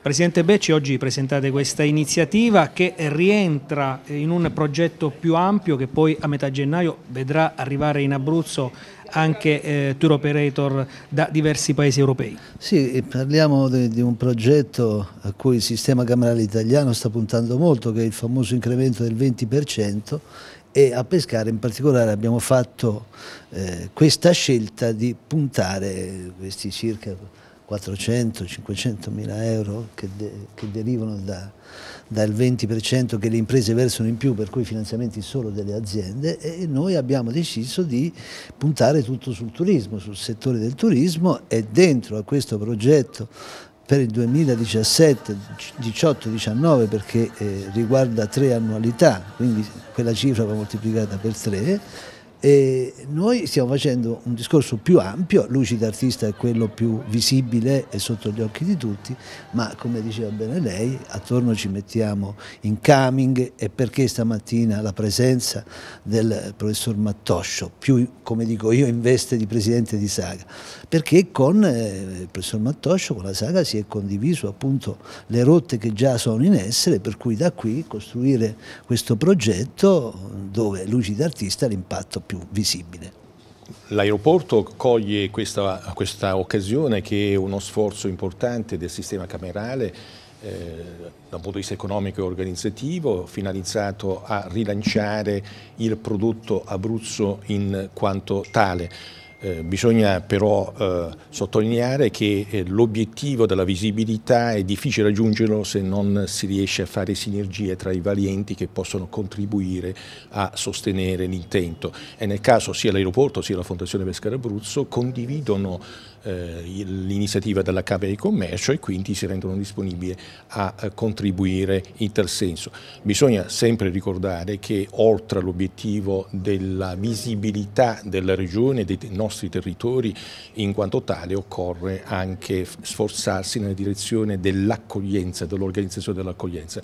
Presidente Becci, oggi presentate questa iniziativa che rientra in un progetto più ampio che poi a metà gennaio vedrà arrivare in Abruzzo anche eh, tour operator da diversi paesi europei. Sì, parliamo di, di, un progetto a cui il sistema camerale italiano sta puntando molto, che è il famoso incremento del 20% e a Pescara in particolare abbiamo fatto eh, questa scelta di puntare questi circa 400-500 mila euro che, de che derivano da, dal 20% che le imprese versano in più, per cui i finanziamenti solo delle aziende e noi abbiamo deciso di puntare tutto sul turismo, sul settore del turismo e dentro a questo progetto per il 2017, 18, 19 perché eh, riguarda tre annualità, quindi quella cifra va moltiplicata per tre, e noi stiamo facendo un discorso più ampio, Luci d'artista è quello più visibile e sotto gli occhi di tutti, ma come diceva bene lei, attorno ci mettiamo in coming e perché stamattina la presenza del professor Mattoscio, più come dico io in veste di presidente di Saga, perché con eh, il professor Mattoscio, con la Saga si è condiviso appunto le rotte che già sono in essere, per cui da qui costruire questo progetto dove Luci d'artista l'impatto più visibile. L'aeroporto coglie questa, questa, occasione che è uno sforzo importante del sistema camerale eh, dal punto di vista economico e organizzativo finalizzato a rilanciare il prodotto Abruzzo in quanto tale. Eh, bisogna però eh, sottolineare che eh, l'obiettivo della visibilità è difficile raggiungerlo se non si riesce a fare sinergie tra i vari enti che possono contribuire a sostenere l'intento e nel caso sia l'aeroporto sia la Fondazione Pescara Abruzzo condividono eh, l'iniziativa della Camera di Commercio e quindi si rendono disponibili a, a eh, contribuire in tal senso. Bisogna sempre ricordare che oltre all'obiettivo della visibilità della regione dei nostri nostri territori, in quanto tale occorre anche sforzarsi nella direzione dell'accoglienza, dell'organizzazione dell'accoglienza.